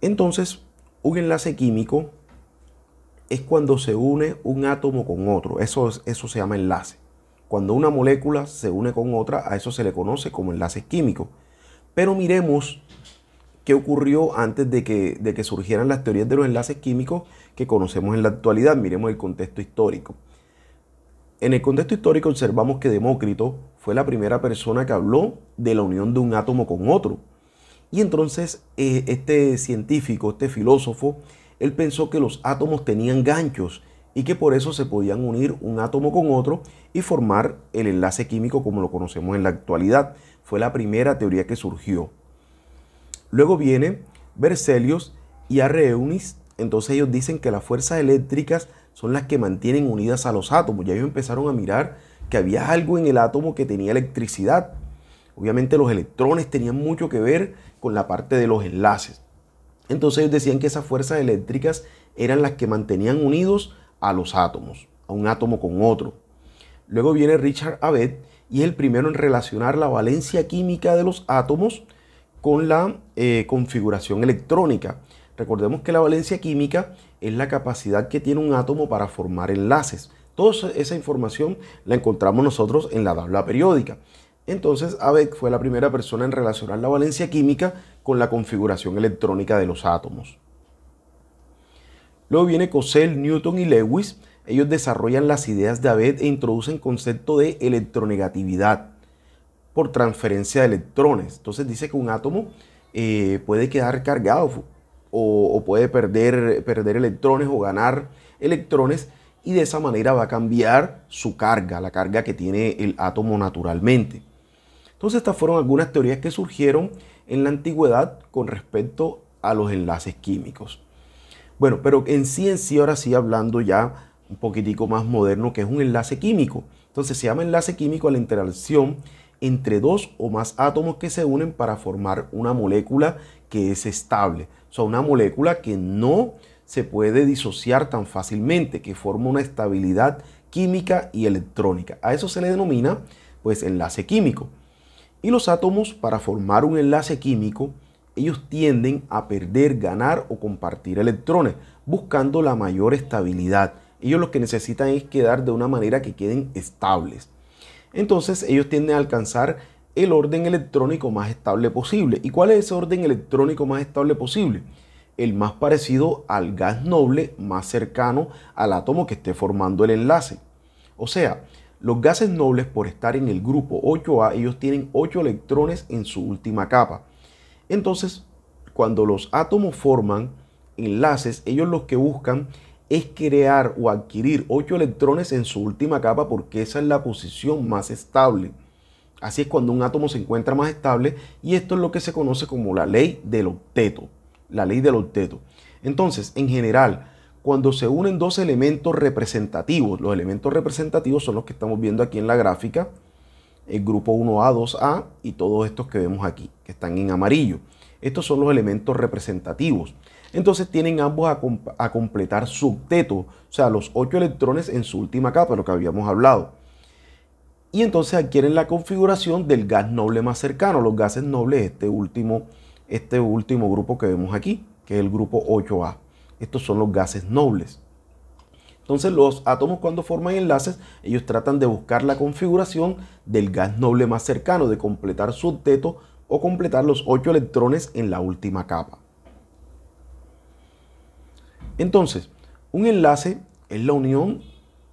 Entonces, un enlace químico es cuando se une un átomo con otro. Eso, eso se llama enlace. Cuando una molécula se une con otra, a eso se le conoce como enlace químico. Pero miremos qué ocurrió antes de de que surgieran las teorías de los enlaces químicos que conocemos en la actualidad. Miremos el contexto histórico. En el contexto histórico observamos que Demócrito fue la primera persona que habló de la unión de un átomo con otro. Y entonces eh, este científico, este filósofo, él pensó que los átomos tenían ganchos y que por eso se podían unir un átomo con otro y formar el enlace químico como lo conocemos en la actualidad. Fue la primera teoría que surgió. Luego viene Berzelius y Arreunis Entonces ellos dicen que las fuerzas eléctricas son las que mantienen unidas a los átomos. Ya ellos empezaron a mirar que había algo en el átomo que tenía electricidad Obviamente los electrones tenían mucho que ver con la parte de los enlaces. Entonces ellos decían que esas fuerzas eléctricas eran las que mantenían unidos a los átomos, a un átomo con otro. Luego viene Richard Abed y es el primero en relacionar la valencia química de los átomos con la eh, configuración electrónica. Recordemos que la valencia química es la capacidad que tiene un átomo para formar enlaces. Toda esa información la encontramos nosotros en la tabla periódica. Entonces, Abed fue la primera persona en relacionar la valencia química con la configuración electrónica de los átomos. Luego viene Cosell, Newton y Lewis. Ellos desarrollan las ideas de Abed e introducen el concepto de electronegatividad por transferencia de electrones. Entonces dice que un átomo eh, puede quedar cargado o, puede perder electrones o ganar electrones y de esa manera va a cambiar su carga, la carga que tiene el átomo naturalmente. Entonces estas fueron algunas teorías que surgieron en la antigüedad con respecto a los enlaces químicos. Bueno, pero en sí, en sí, ahora sí hablando ya un poquitico más moderno, que es un enlace químico. Entonces se llama enlace químico a la interacción entre dos o más átomos que se unen para formar una molécula que es estable. O sea, una molécula que no se puede disociar tan fácilmente, que forma una estabilidad química y electrónica. A eso se le denomina pues enlace químico. Y los átomos, para formar un enlace químico, ellos tienden a perder, ganar o compartir electrones, buscando la mayor estabilidad. Ellos lo que necesitan es quedar de una manera que queden estables. Entonces ellos tienden a alcanzar el orden electrónico más estable posible. ¿Y cuál es ese orden electrónico más estable posible? El más parecido al gas noble más cercano al átomo que esté formando el enlace. O sea, los gases nobles, por estar en el grupo 8A, ellos tienen 8 electrones en su última capa. Entonces, cuando los átomos forman enlaces, ellos lo que buscan es crear o adquirir 8 electrones en su última capa porque esa es la posición más estable. Así es cuando un átomo se encuentra más estable y esto es lo que se conoce como la ley del octeto. La ley del octeto. Entonces, en general, cuando se unen dos elementos representativos. Los elementos representativos son los que estamos viendo aquí en la gráfica, el grupo 1A, 2A y todos estos que vemos aquí, que están en amarillo. Estos son los elementos representativos. Entonces tienen ambos a, completar subteto, o sea, los ocho electrones en su última capa, lo que habíamos hablado. Y entonces adquieren la configuración del gas noble más cercano, los gases nobles, este último, este último grupo que vemos aquí, que es el grupo 8A. Estos son los gases nobles. Entonces los átomos cuando forman enlaces, ellos tratan de buscar la configuración del gas noble más cercano, de completar su octeto o completar los 8 electrones en la última capa. Entonces, un enlace es la unión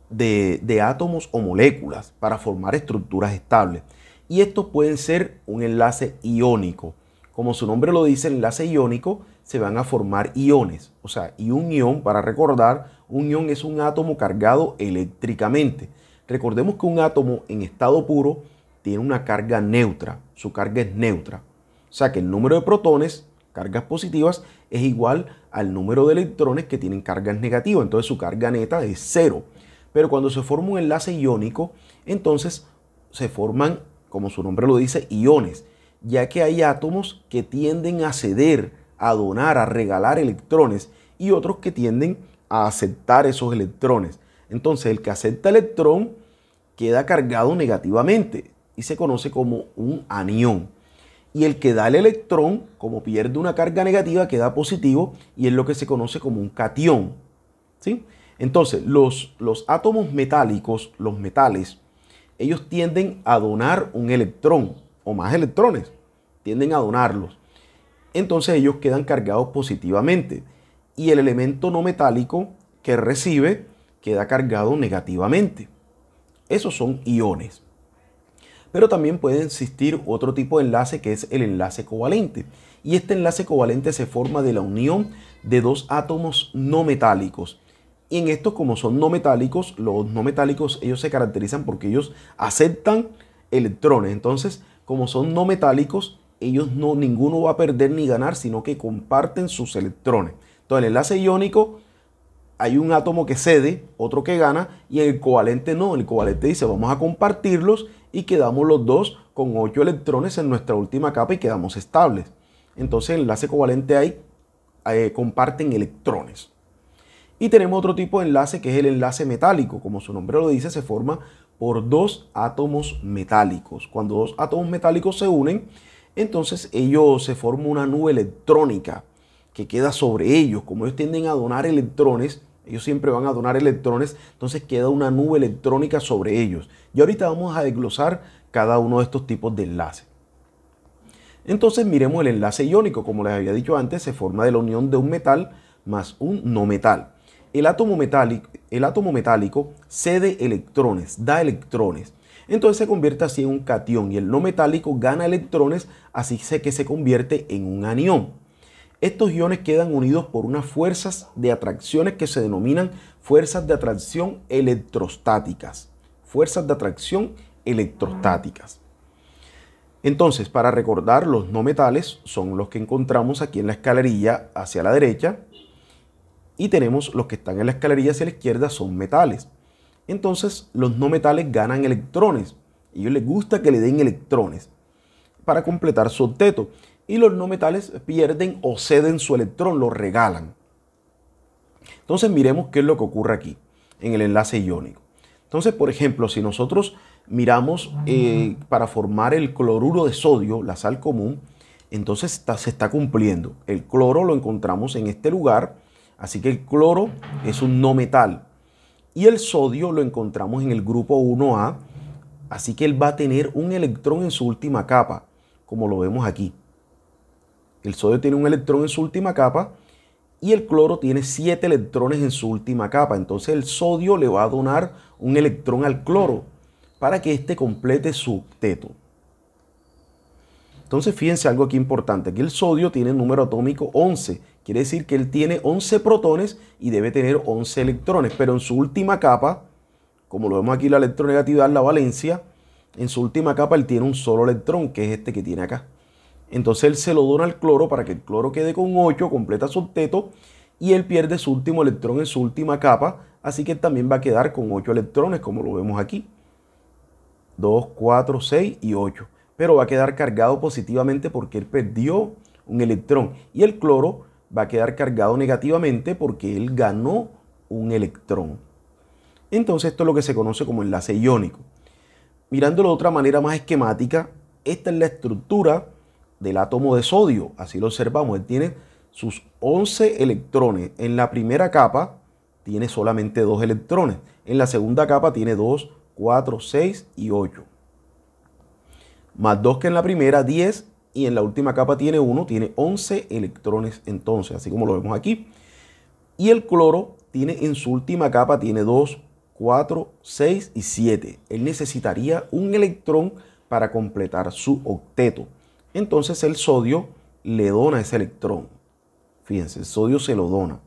de, de átomos o moléculas para formar estructuras estables. Y estos pueden ser un enlace iónico, como su nombre lo dice, enlace iónico se van a formar iones. O sea, y un ión, para recordar, un ión es un átomo cargado eléctricamente. Recordemos que un átomo en estado puro tiene una carga neutra, su carga es neutra. O sea que el número de protones, cargas positivas, es igual al número de electrones que tienen cargas negativas, entonces su carga neta es cero. Pero cuando se forma un enlace iónico, entonces se forman, como su nombre lo dice, iones ya que hay átomos que tienden a ceder, a donar, a regalar electrones y otros que tienden a aceptar esos electrones. Entonces el que acepta electrón queda cargado negativamente y se conoce como un anión. Y el que da el electrón, como pierde una carga negativa, queda positivo y es lo que se conoce como un cation. ¿sí? Entonces los, los átomos metálicos, los metales, ellos tienden a donar un electrón o más electrones, tienden a donarlos. Entonces ellos quedan cargados positivamente y el elemento no metálico que recibe queda cargado negativamente. Esos son iones. Pero también puede existir otro tipo de enlace que es el enlace covalente. Y este enlace covalente se forma de la unión de dos átomos no metálicos. Y en estos, como son no metálicos, los no metálicos ellos se caracterizan porque ellos aceptan electrones. Entonces, como son no metálicos, ellos no, ninguno va a perder ni ganar, sino que comparten sus electrones. Entonces, en el enlace iónico hay un átomo que cede, otro que gana, y en el covalente no. el covalente dice, vamos a compartirlos y quedamos los dos con 8 electrones en nuestra última capa y quedamos estables. Entonces, en el enlace covalente hay, eh, comparten electrones. Y tenemos otro tipo de enlace que es el enlace metálico. Como su nombre lo dice, se forma por dos átomos metálicos. Cuando dos átomos metálicos se unen, entonces ellos se forma una nube electrónica que queda sobre ellos. Como ellos tienden a donar electrones, ellos siempre van a donar electrones, entonces queda una nube electrónica sobre ellos. Y ahorita vamos a desglosar cada uno de estos tipos de enlaces. Entonces miremos el enlace iónico. Como les había dicho antes, se forma de la unión de un metal más un no metal el átomo metálico, el átomo metálico cede electrones, da electrones. Entonces se convierte así en un cation, y el no metálico gana electrones, así que se convierte en un anión. Estos iones quedan unidos por unas fuerzas de atracciones que se denominan fuerzas de atracción electrostáticas. Fuerzas de atracción electrostáticas. Entonces, para recordar, los no metales son los que encontramos aquí en la escalerilla hacia la derecha, y tenemos los que están en la escalerilla hacia la izquierda son metales. Entonces los no metales ganan electrones. A ellos les gusta que le den electrones para completar su octeto. Y los no metales pierden o ceden su electrón, lo regalan. Entonces miremos qué es lo que ocurre aquí en el enlace iónico. Entonces, por ejemplo, si nosotros miramos eh, para formar el cloruro de sodio, la sal común, entonces se está cumpliendo. El cloro lo encontramos en este lugar Así que el cloro es un no metal. Y el sodio lo encontramos en el grupo 1A, así que él va a tener un electrón en su última capa, como lo vemos aquí. El sodio tiene un electrón en su última capa y el cloro tiene 7 electrones en su última capa. Entonces el sodio le va a donar un electrón al cloro para que éste complete su teto Entonces fíjense algo aquí importante. que el sodio tiene el número atómico 11 Quiere decir que él tiene 11 protones y debe tener 11 electrones, pero en su última capa, como lo vemos aquí la electronegatividad, la valencia, en su última capa él tiene un solo electrón, que es este que tiene acá. Entonces él se lo dona al cloro para que el cloro quede con 8, completa su teto, y él pierde su último electrón en su última capa, así que también va a quedar con 8 electrones, como lo vemos aquí. 2, 4, 6 y 8. Pero va a quedar cargado positivamente porque él perdió un electrón. Y el cloro va a quedar cargado negativamente porque él ganó un electrón. Entonces esto es lo que se conoce como enlace iónico. Mirándolo de otra manera más esquemática, esta es la estructura del átomo de sodio. Así lo observamos. Él tiene sus 11 electrones. En la primera capa tiene solamente 2 electrones. En la segunda capa tiene 2, 4, 6 y 8. Más 2 que en la primera, 10 y en la última capa tiene uno, tiene 11 electrones entonces, así como lo vemos aquí. Y el cloro tiene en su última capa tiene 2, 4, 6 y 7. Él necesitaría un electrón para completar su octeto. Entonces el sodio le dona ese electrón. Fíjense, el sodio se lo dona.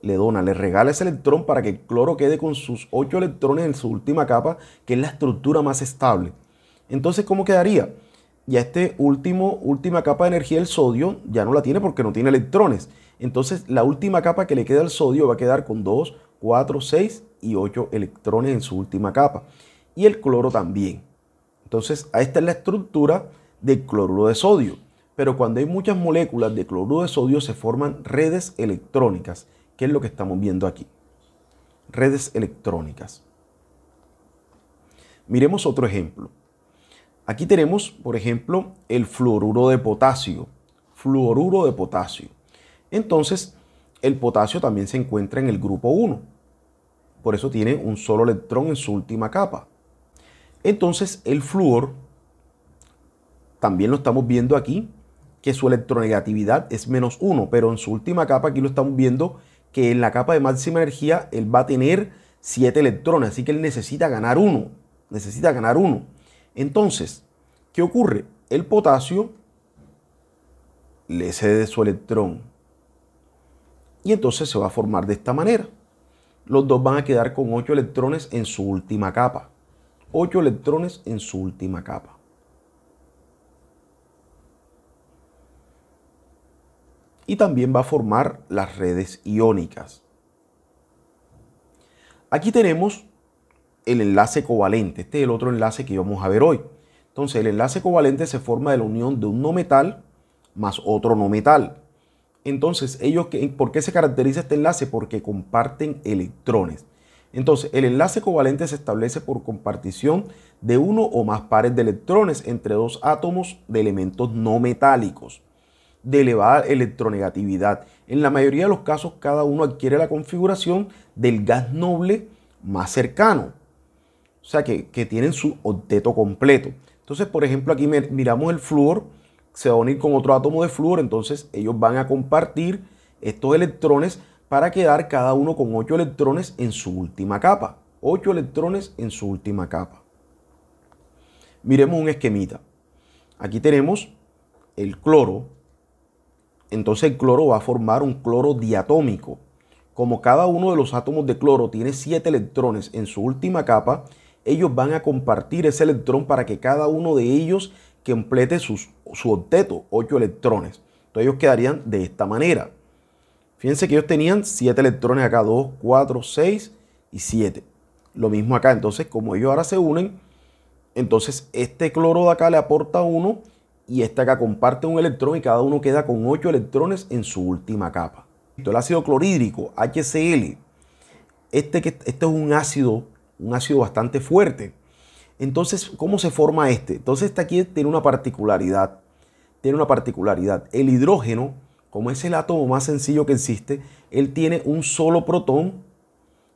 Le dona, le regala ese electrón para que el cloro quede con sus 8 electrones en su última capa, que es la estructura más estable. Entonces, ¿cómo quedaría? Y este último, última capa de energía del sodio ya no la tiene porque no tiene electrones. Entonces la última capa que le queda al sodio va a quedar con 2, 4, 6 y 8 electrones en su última capa. Y el cloro también. Entonces esta es la estructura del cloruro de sodio. Pero cuando hay muchas moléculas de cloruro de sodio se forman redes electrónicas, que es lo que estamos viendo aquí. Redes electrónicas. Miremos otro ejemplo. Aquí tenemos, por ejemplo, el fluoruro de potasio. Fluoruro de potasio. Entonces, el potasio también se encuentra en el grupo 1. Por eso tiene un solo electrón en su última capa. Entonces, el flúor, también lo estamos viendo aquí, que su electronegatividad es menos 1, pero en su última capa aquí lo estamos viendo que en la capa de máxima energía él va a tener 7 electrones, así que él necesita ganar 1, necesita ganar 1. Entonces, ¿qué ocurre? El potasio le cede su electrón y entonces se va a formar de esta manera. Los dos van a quedar con 8 electrones en su última capa. 8 electrones en su última capa. Y también va a formar las redes iónicas. Aquí tenemos el enlace covalente. Este es el otro enlace que vamos a ver hoy. Entonces, el enlace covalente se forma de la unión de un no metal más otro no metal. Entonces, ellos, ¿por qué se caracteriza este enlace? Porque comparten electrones. Entonces, el enlace covalente se establece por compartición de uno o más pares de electrones entre dos átomos de elementos no metálicos de elevada electronegatividad. En la mayoría de los casos, cada uno adquiere la configuración del gas noble más cercano. O sea, que, tienen su octeto completo. Entonces, por ejemplo, aquí miramos el flúor, se va a unir con otro átomo de flúor, entonces ellos van a compartir estos electrones para quedar cada uno con 8 electrones en su última capa. 8 electrones en su última capa. Miremos un esquemita. Aquí tenemos el cloro. Entonces el cloro va a formar un cloro diatómico. Como cada uno de los átomos de cloro tiene 7 electrones en su última capa, ellos van a compartir ese electrón para que cada uno de ellos complete sus, su octeto, 8 electrones. Entonces ellos quedarían de esta manera. Fíjense que ellos tenían 7 electrones acá, 2, 4, 6 y 7. Lo mismo acá, entonces como ellos ahora se unen, entonces este cloro de acá le aporta 1 y este acá comparte un electrón y cada uno queda con 8 electrones en su última capa. El ácido clorhídrico, HCl, este, este es un ácido un ácido bastante fuerte. Entonces, ¿cómo se forma este? Entonces, este aquí tiene una particularidad. Tiene una particularidad. El hidrógeno, como es el átomo más sencillo que existe, él tiene un solo protón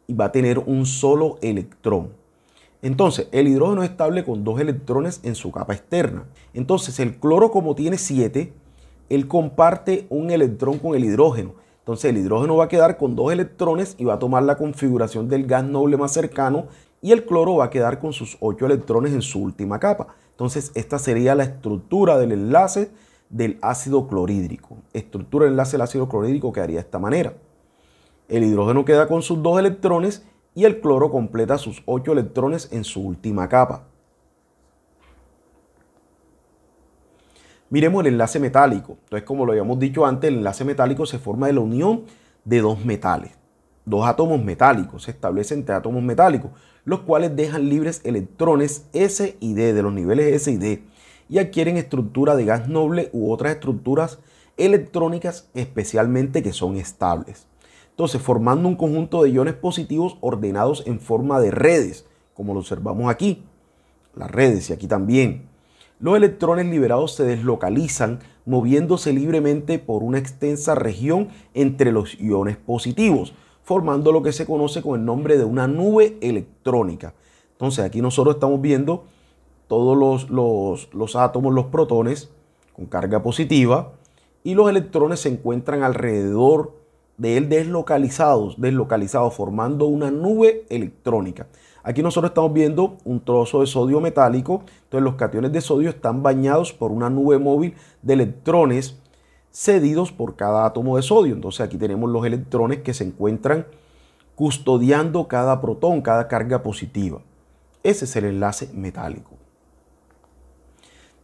y va a tener un solo electrón. Entonces, el hidrógeno es estable con dos electrones en su capa externa. Entonces, el cloro, como tiene siete, él comparte un electrón con el hidrógeno. Entonces el hidrógeno va a quedar con dos electrones y va a tomar la configuración del gas noble más cercano y el cloro va a quedar con sus ocho electrones en su última capa. Entonces esta sería la estructura del enlace del ácido clorhídrico. Estructura del enlace del ácido clorhídrico quedaría de esta manera. El hidrógeno queda con sus dos electrones y el cloro completa sus ocho electrones en su última capa. Miremos el enlace metálico. Entonces, como lo habíamos dicho antes, el enlace metálico se forma de la unión de dos metales. Dos átomos metálicos se establecen entre átomos metálicos, los cuales dejan libres electrones S y D de los niveles S y D y adquieren estructura de gas noble u otras estructuras electrónicas especialmente que son estables. Entonces, formando un conjunto de iones positivos ordenados en forma de redes, como lo observamos aquí, las redes y aquí también. Los electrones liberados se deslocalizan moviéndose libremente por una extensa región entre los iones positivos, formando lo que se conoce con el nombre de una nube electrónica. Entonces aquí nosotros estamos viendo todos los, los átomos, los protones con carga positiva y los electrones se encuentran alrededor de él deslocalizados, deslocalizados formando una nube electrónica. Aquí nosotros estamos viendo un trozo de sodio metálico. Entonces los cationes de sodio están bañados por una nube móvil de electrones cedidos por cada átomo de sodio. Entonces aquí tenemos los electrones que se encuentran custodiando cada protón, cada carga positiva. Ese es el enlace metálico.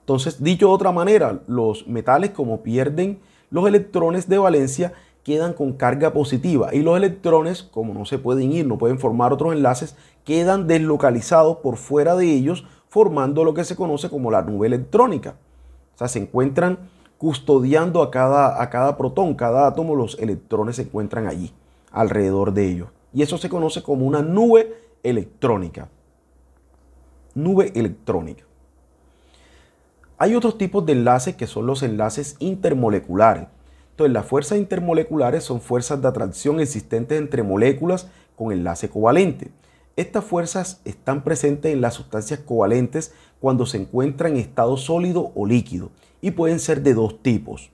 Entonces, dicho de otra manera, los metales como pierden los electrones de valencia, quedan con carga positiva y los electrones, como no se pueden ir, no pueden formar otros enlaces, quedan deslocalizados por fuera de ellos, formando lo que se conoce como la nube electrónica. O sea, se encuentran custodiando a cada, a cada protón, cada átomo, los electrones se encuentran allí, alrededor de ellos. Y eso se conoce como una nube electrónica. Nube electrónica. Hay otros tipos de enlaces que son los enlaces intermoleculares las fuerzas intermoleculares son fuerzas de atracción existentes entre moléculas con enlace covalente. Estas fuerzas están presentes en las sustancias covalentes cuando se encuentran en estado sólido o líquido y pueden ser de dos tipos,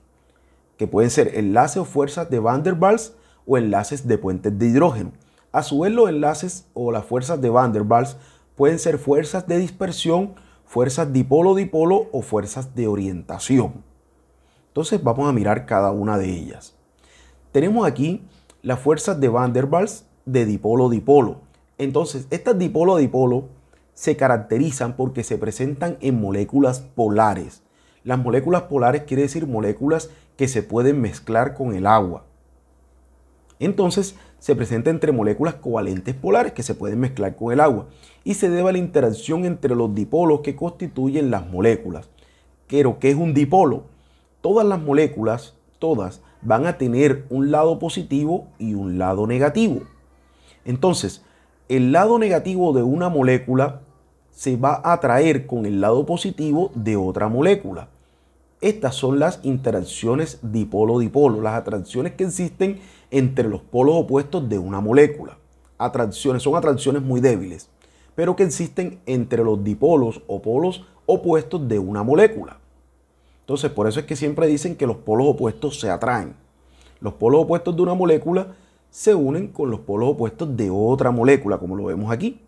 que pueden ser enlaces o fuerzas de Van der Waals o enlaces de puentes de hidrógeno. A su vez, los enlaces o las fuerzas de Van der Waals pueden ser fuerzas de dispersión, fuerzas dipolo-dipolo o fuerzas de orientación. Entonces vamos a mirar cada una de ellas. Tenemos aquí las fuerzas de Van der Waals de dipolo-dipolo. Entonces, estas dipolo-dipolo se caracterizan porque se presentan en moléculas polares. Las moléculas polares quiere decir moléculas que se pueden mezclar con el agua. Entonces, se presenta entre moléculas covalentes polares que se pueden mezclar con el agua y se debe a la interacción entre los dipolos que constituyen las moléculas. Pero, ¿qué es un dipolo? todas las moléculas, todas, van a tener un lado positivo y un lado negativo. Entonces, el lado negativo de una molécula se va a atraer con el lado positivo de otra molécula. Estas son las interacciones dipolo-dipolo, las atracciones que existen entre los polos opuestos de una molécula. Atracciones, son atracciones muy débiles, pero que existen entre los dipolos o polos opuestos de una molécula. Entonces, por eso es que siempre dicen que los polos opuestos se atraen. Los polos opuestos de una molécula se unen con los polos opuestos de otra molécula, como lo vemos aquí.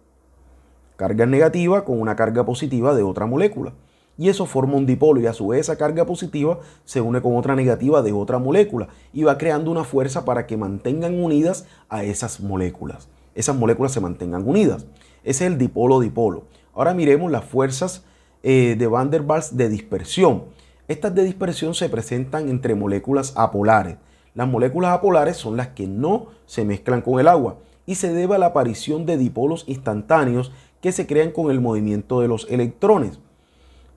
Carga negativa con una carga positiva de otra molécula. Y eso forma un dipolo y a su vez esa carga positiva se une con otra negativa de otra molécula y va creando una fuerza para que mantengan unidas a esas moléculas. Esas moléculas se mantengan unidas. Ese es el dipolo-dipolo. Ahora miremos las fuerzas eh, de Van der Waals de dispersión estas de dispersión se presentan entre moléculas apolares. Las moléculas apolares son las que no se mezclan con el agua y se debe a la aparición de dipolos instantáneos que se crean con el movimiento de los electrones.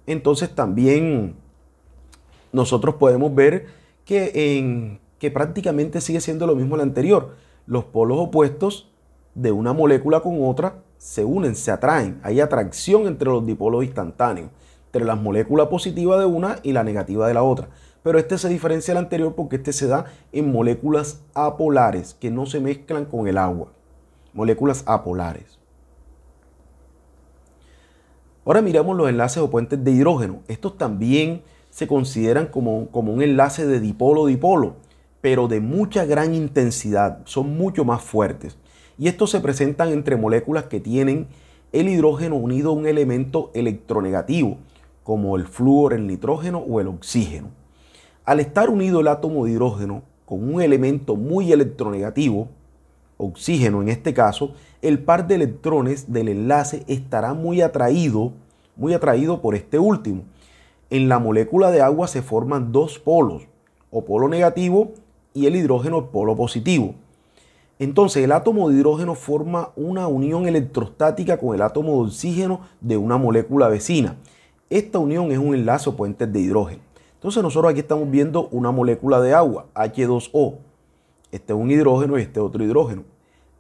Entonces también nosotros podemos ver que, que prácticamente sigue siendo lo mismo el anterior. Los polos opuestos de una molécula con otra se unen, se atraen, hay atracción entre los dipolos instantáneos entre las moléculas positivas de una y la negativa de la otra. Pero este se diferencia del anterior porque este se da en moléculas apolares que no se mezclan con el agua. Moléculas apolares. Ahora miramos los enlaces o puentes de hidrógeno. Estos también se consideran como, como un enlace de dipolo-dipolo, pero de mucha gran intensidad, son mucho más fuertes. Y estos se presentan entre moléculas que tienen el hidrógeno unido a un elemento electronegativo como el flúor, el nitrógeno o el oxígeno. Al estar unido el átomo de hidrógeno con un elemento muy electronegativo, oxígeno en este caso, el par de electrones del enlace estará muy atraído, muy atraído por este último. En la molécula de agua se forman dos polos, o polo negativo y el hidrógeno polo positivo. Entonces el átomo de hidrógeno forma una unión electrostática con el átomo de oxígeno de una molécula vecina. Esta unión es un enlace o puente de hidrógeno. Entonces nosotros aquí estamos viendo una molécula de agua, H2O. Este es un hidrógeno y este otro hidrógeno.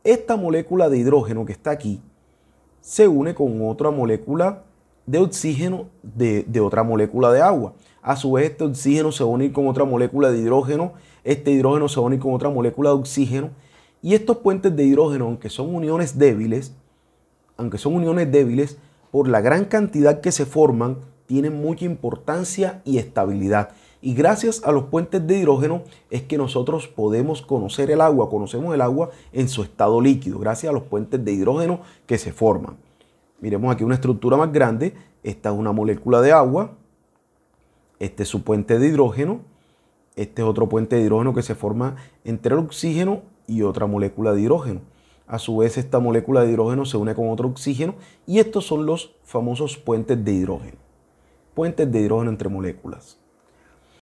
Esta molécula de hidrógeno que está aquí se une con otra molécula de oxígeno de, de otra molécula de agua. A su vez, este oxígeno se va a unir con otra molécula de hidrógeno, este hidrógeno se va a unir con otra molécula de oxígeno. Y estos puentes de hidrógeno, aunque son uniones débiles, aunque son uniones débiles, por la gran cantidad que se forman, tienen mucha importancia y estabilidad. Y gracias a los puentes de hidrógeno es que nosotros podemos conocer el agua, conocemos el agua en su estado líquido, gracias a los puentes de hidrógeno que se forman. Miremos aquí una estructura más grande, esta es una molécula de agua, este es su puente de hidrógeno, este es otro puente de hidrógeno que se forma entre el oxígeno y otra molécula de hidrógeno. A su vez, esta molécula de hidrógeno se une con otro oxígeno y estos son los famosos puentes de hidrógeno. Puentes de hidrógeno entre moléculas.